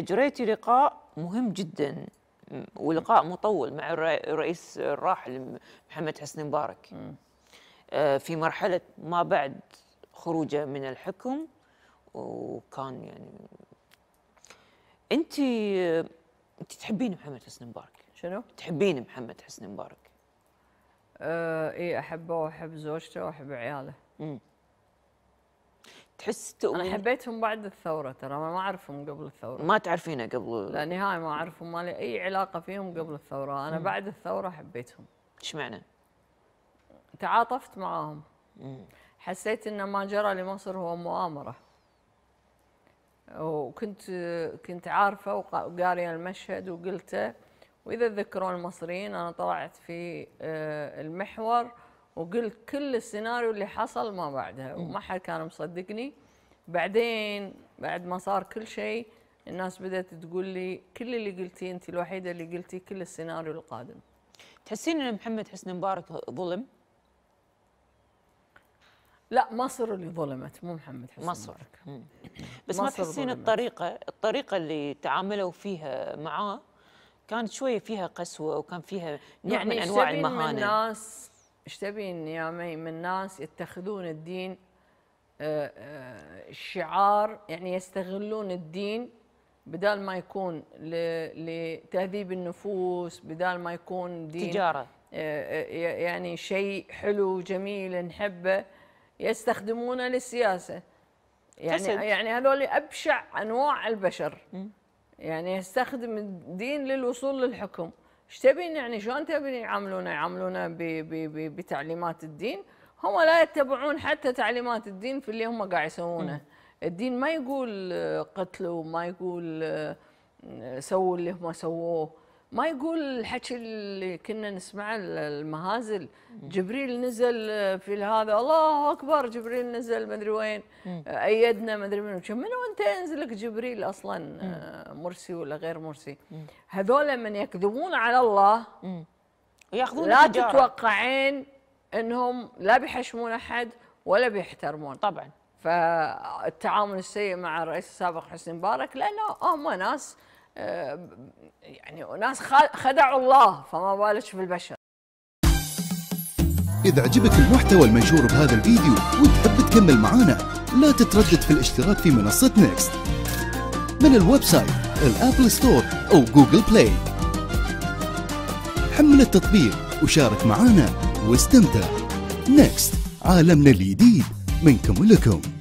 أجريت لقاء مهم جدا ولقاء مطول مع الرئيس الراحل محمد حسني مبارك آه، في مرحلة ما بعد خروجه من الحكم وكان يعني أنت أنت تحبين محمد حسني مبارك شنو؟ تحبين محمد حسني مبارك؟ أه إي أحبه وأحب زوجته وأحب عياله. مم. تحس تؤمن انا حبيتهم بعد الثوره ترى ما اعرفهم قبل الثوره ما تعرفينه قبل لا نهائي ما اعرفهم ما لي اي علاقه فيهم قبل الثوره انا مم. بعد الثوره حبيتهم ايش معنى تعاطفت معاهم مم. حسيت ان ما جرى لمصر هو مؤامره وكنت كنت عارفه وقاريه المشهد وقلته واذا تذكرون المصريين انا طلعت في آه، المحور وقلت كل السيناريو اللي حصل ما بعدها وما حد كان مصدقني بعدين بعد ما صار كل شيء الناس بدأت تقول لي كل اللي قلتي أنت الوحيدة اللي قلتي كل السيناريو القادم تحسين أن محمد حسني مبارك ظلم؟ لا مصر اللي ظلمت مو محمد حسن مصر مبارك. بس مصر ما تحسين ظلمت. الطريقة الطريقة اللي تعاملوا فيها معاه كانت شوية فيها قسوة وكان فيها نوع يعني من أنواع المهانة يعني الناس ايش تبين يا مي من ناس يتخذون الدين آه، آه، شعار يعني يستغلون الدين بدال ما يكون لتهذيب النفوس بدال ما يكون دين تجارة آه، يعني شيء حلو جميل نحبه يستخدمونه للسياسة يعني حسد. يعني هذول أبشع أنواع البشر يعني يستخدم الدين للوصول للحكم ايش تبين يعني شلون تبين يعاملونا يعاملونا بتعليمات الدين هم لا يتبعون حتى تعليمات الدين في اللي هم قاعد يسوونه الدين ما يقول قتلوا ما يقول آه، سووا اللي هم سووه ما يقول الحكي اللي كنا نسمعه المهازل جبريل نزل في هذا الله اكبر جبريل نزل ما ادري وين ايدنا ادري منو منو انت ينزلك جبريل اصلا آه، مرسي ولا غير مرسي هذول من يكذبون على الله ياخذون لا تتوقعين انهم لا بيحشمون احد ولا بيحترمون طبعا فالتعامل السيء مع الرئيس السابق حسني مبارك لانه هم ناس يعني ناس خدعوا الله فما بالك بالبشر إذا عجبك المحتوى المنشور بهذا الفيديو وتحب تكمل معانا لا تتردد في الاشتراك في منصة نيكست من الويب سايت الأبل ستور أو جوجل بلاي حمل التطبيق وشارك معانا واستمتع نيكست عالمنا الجديد منكم لكم